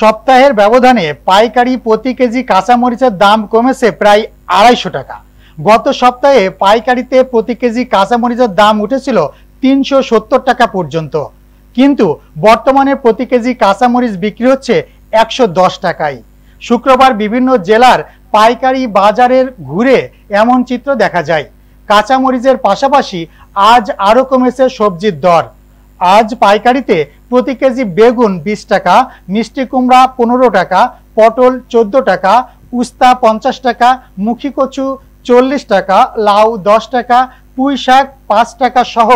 সপ্তাহের ব্যবধানে পাইকারি প্রতি কেজি কাঁচামরিচের দাম কমেছে প্রায় আড়াইশো টাকা গত সপ্তাহে পাইকারিতে প্রতি কেজি কাঁচামরিচের দাম উঠেছিল তিনশো সত্তর টাকা পর্যন্ত কিন্তু বর্তমানে প্রতি কেজি কাঁচামরিচ বিক্রি হচ্ছে একশো দশ টাকায় শুক্রবার বিভিন্ন জেলার পাইকারি বাজারের ঘুরে এমন চিত্র দেখা যায় কাঁচামরিচের পাশাপাশি আজ আরও কমেছে সবজির দর আজ পাইকারিতে প্রতি কেজি বেগুন বিশ টাকা মিষ্টি কুমড়া পনেরো টাকা পটল চোদ্দ টাকা উস্তা পঞ্চাশ টাকা মুখী কচু চল্লিশ টাকা লাউ দশ টাকা পুঁই শাক পাঁচ টাকা সহ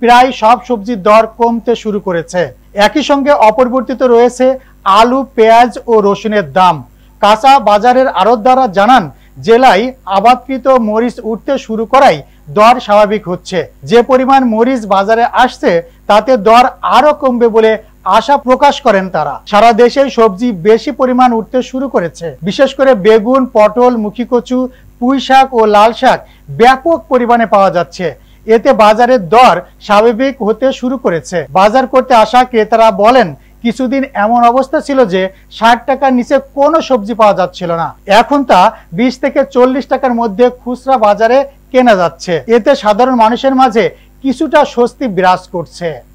প্রায় সব সবজির দর কমতে শুরু করেছে একই সঙ্গে অপরিবর্তিত রয়েছে আলু পেঁয়াজ ও রসুনের দাম কাঁচা বাজারের দ্বারা জানান জেলায় আবাদকৃত মরিচ উঠতে শুরু করাই দর স্বাভাবিক হচ্ছে যে পরিমাণ মরিচ বাজারে আসছে তাতে দর আরও কমবে বলে আশা প্রকাশ করেন তারা সারা দেশে সবজি বেশি পরিমাণ উঠতে শুরু করেছে বিশেষ করে বেগুন পটল মুখী কচু পুঁই শাক ও লাল শাক ব্যাপক পরিমাণে পাওয়া যাচ্ছে এতে বাজারের দর স্বাভাবিক হতে শুরু করেছে বাজার করতে আসা ক্রেতারা বলেন কিছুদিন এমন অবস্থা ছিল যে ষাট টাকার নিচে কোনো সবজি পাওয়া যাচ্ছিল না এখন তা বিশ থেকে চল্লিশ টাকার মধ্যে খুচরা বাজারে কেনা যাচ্ছে এতে সাধারণ মানুষের মাঝে কিছুটা স্বস্তি বিরাজ করছে